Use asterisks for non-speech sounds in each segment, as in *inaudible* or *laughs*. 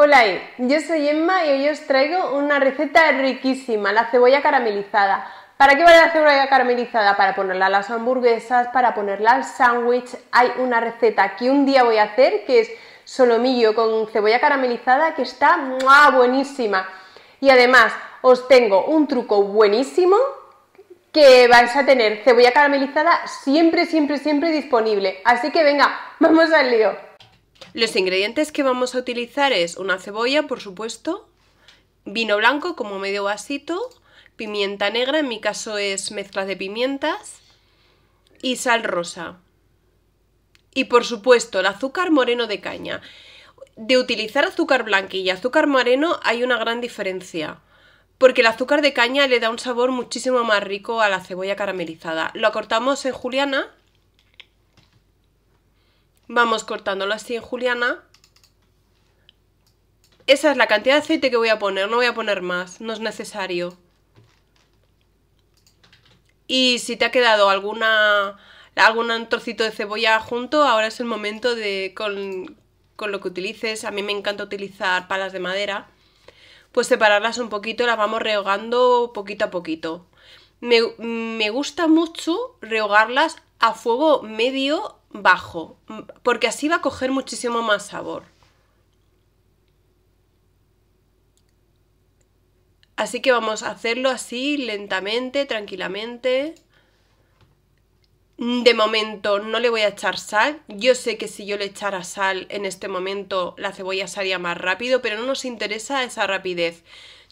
Hola, yo soy Emma y hoy os traigo una receta riquísima, la cebolla caramelizada. ¿Para qué vale la cebolla caramelizada? Para ponerla a las hamburguesas, para ponerla al sándwich. Hay una receta que un día voy a hacer que es solomillo con cebolla caramelizada que está buenísima. Y además os tengo un truco buenísimo que vais a tener cebolla caramelizada siempre, siempre, siempre disponible. Así que venga, vamos al lío. Los ingredientes que vamos a utilizar es una cebolla, por supuesto, vino blanco como medio vasito, pimienta negra, en mi caso es mezcla de pimientas, y sal rosa. Y por supuesto, el azúcar moreno de caña. De utilizar azúcar blanco y azúcar moreno hay una gran diferencia, porque el azúcar de caña le da un sabor muchísimo más rico a la cebolla caramelizada. Lo cortamos en juliana Vamos cortándolo así en juliana. Esa es la cantidad de aceite que voy a poner, no voy a poner más, no es necesario. Y si te ha quedado alguna algún trocito de cebolla junto, ahora es el momento de con, con lo que utilices, a mí me encanta utilizar palas de madera, pues separarlas un poquito, las vamos rehogando poquito a poquito. Me, me gusta mucho rehogarlas a fuego medio bajo, porque así va a coger muchísimo más sabor. Así que vamos a hacerlo así, lentamente, tranquilamente. De momento no le voy a echar sal. Yo sé que si yo le echara sal en este momento la cebolla salía más rápido, pero no nos interesa esa rapidez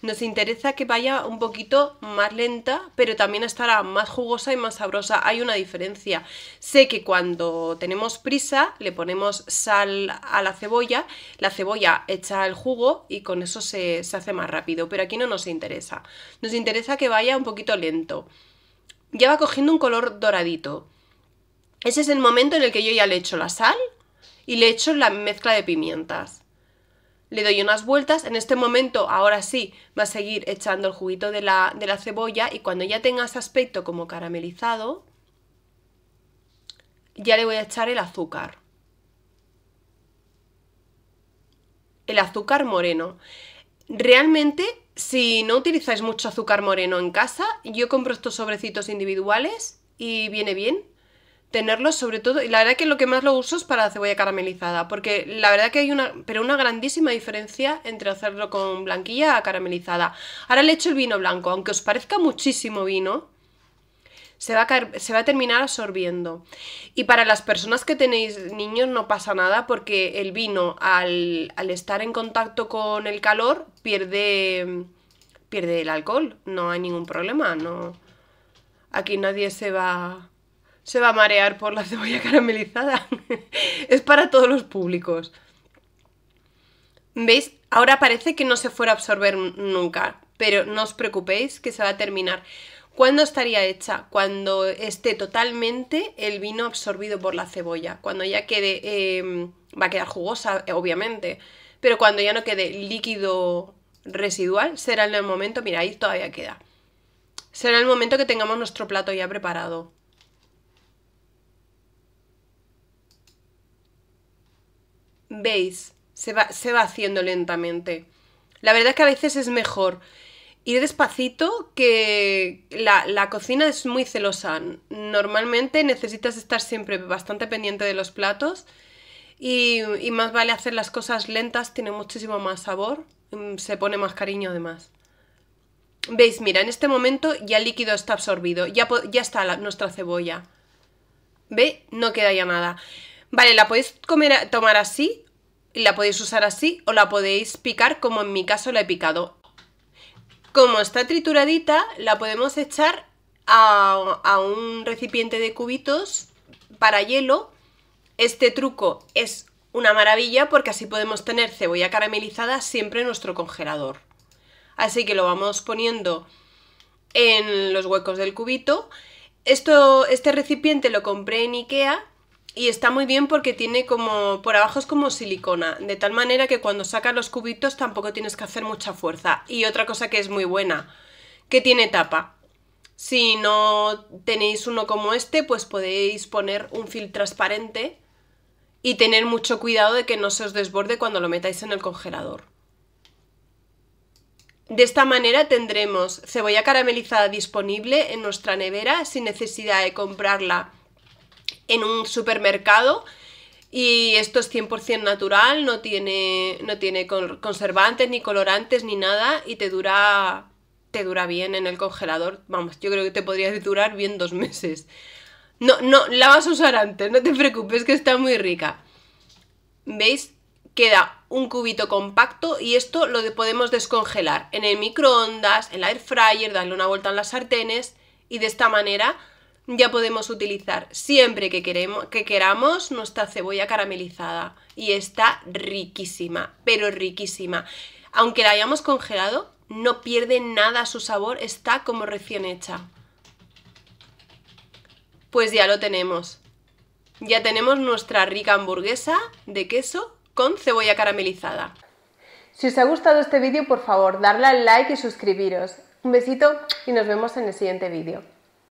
nos interesa que vaya un poquito más lenta, pero también estará más jugosa y más sabrosa. Hay una diferencia. Sé que cuando tenemos prisa le ponemos sal a la cebolla, la cebolla echa el jugo y con eso se, hace más rápido, pero aquí no nos interesa. Nos interesa que vaya un poquito lento. Ya va cogiendo un color doradito. Ese es el momento en el que yo ya le echo la sal y le echo la mezcla de pimientas le doy unas vueltas, en este momento ahora sí va a seguir echando el juguito de la, cebolla y cuando ya tenga ese aspecto como caramelizado, ya le voy a echar el azúcar. El azúcar moreno. Realmente, si no utilizáis mucho azúcar moreno en casa, yo compro estos sobrecitos individuales y viene bien, Tenerlo sobre todo, y la verdad que lo que más lo uso es para cebolla caramelizada, porque la verdad que hay una, pero una grandísima diferencia entre hacerlo con blanquilla a caramelizada. Ahora le echo el vino blanco, aunque os parezca muchísimo vino, se va, a se va a terminar absorbiendo. Y para las personas que tenéis niños no pasa nada porque el vino al, al estar en contacto con el calor pierde, pierde el alcohol, no hay ningún problema, no... Aquí nadie se va se va a marear por la cebolla *laughs* caramelizada. es para todos los públicos. ¿Veis? Ahora parece que no se fuera a absorber nunca, pero no os preocupéis que se va a terminar. ¿Cuándo estaría hecha? Cuando esté totalmente el vino absorbido por la cebolla, cuando ya quede, em, va a quedar jugosa, obviamente, pero cuando ya no quede líquido residual, será en el momento, mira, ahí todavía queda. Será el momento que tengamos nuestro plato ya preparado. veis, se va, haciendo lentamente. La verdad es que a veces es mejor ir despacito, que la, cocina es muy celosa. Normalmente necesitas estar siempre bastante pendiente de los platos y, más vale hacer las cosas lentas, tiene muchísimo más sabor, mm, se pone más cariño además. Veis, mira, en este momento ya el líquido está absorbido, ya, ya está nuestra cebolla. ¿Ve? No queda ya nada. Vale, la podéis comer, tomar así, la podéis usar así o la podéis picar como en mi caso la he picado. Como está trituradita, la podemos echar a, un recipiente de cubitos para hielo. Este truco es una maravilla porque así podemos tener cebolla caramelizada siempre en nuestro congelador. Así que lo vamos poniendo en los huecos del cubito. Esto, este recipiente lo compré en Ikea y está muy bien porque tiene como, por abajo es como silicona, de tal manera que cuando sacas los cubitos tampoco tienes que hacer mucha fuerza. Y otra cosa que es muy buena, que tiene tapa. Si no tenéis uno como este, pues podéis poner un film transparente y tener mucho cuidado de que no se os desborde cuando lo metáis en el congelador. De esta manera tendremos cebolla caramelizada disponible en nuestra nevera sin necesidad de comprarla en un supermercado y esto es 100% natural, no tiene, no tiene conservantes ni colorantes ni nada y te dura, te dura bien en el congelador. Vamos, yo creo que te podría durar bien dos meses. No, no, la vas a usar antes, no te preocupes que está muy rica. ¿Veis? Queda un cubito compacto y esto lo podemos descongelar en el microondas, en la air fryer, darle una vuelta en las sartenes y de esta manera ya podemos utilizar siempre que, queramos nuestra cebolla caramelizada y está riquísima, pero riquísima. Aunque la hayamos congelado, no pierde nada su sabor, está como recién hecha. Pues ya lo tenemos. Ya tenemos nuestra rica hamburguesa de queso con cebolla caramelizada. Si os ha gustado este vídeo, por favor, darle al like y suscribiros. Un besito y nos vemos en el siguiente vídeo.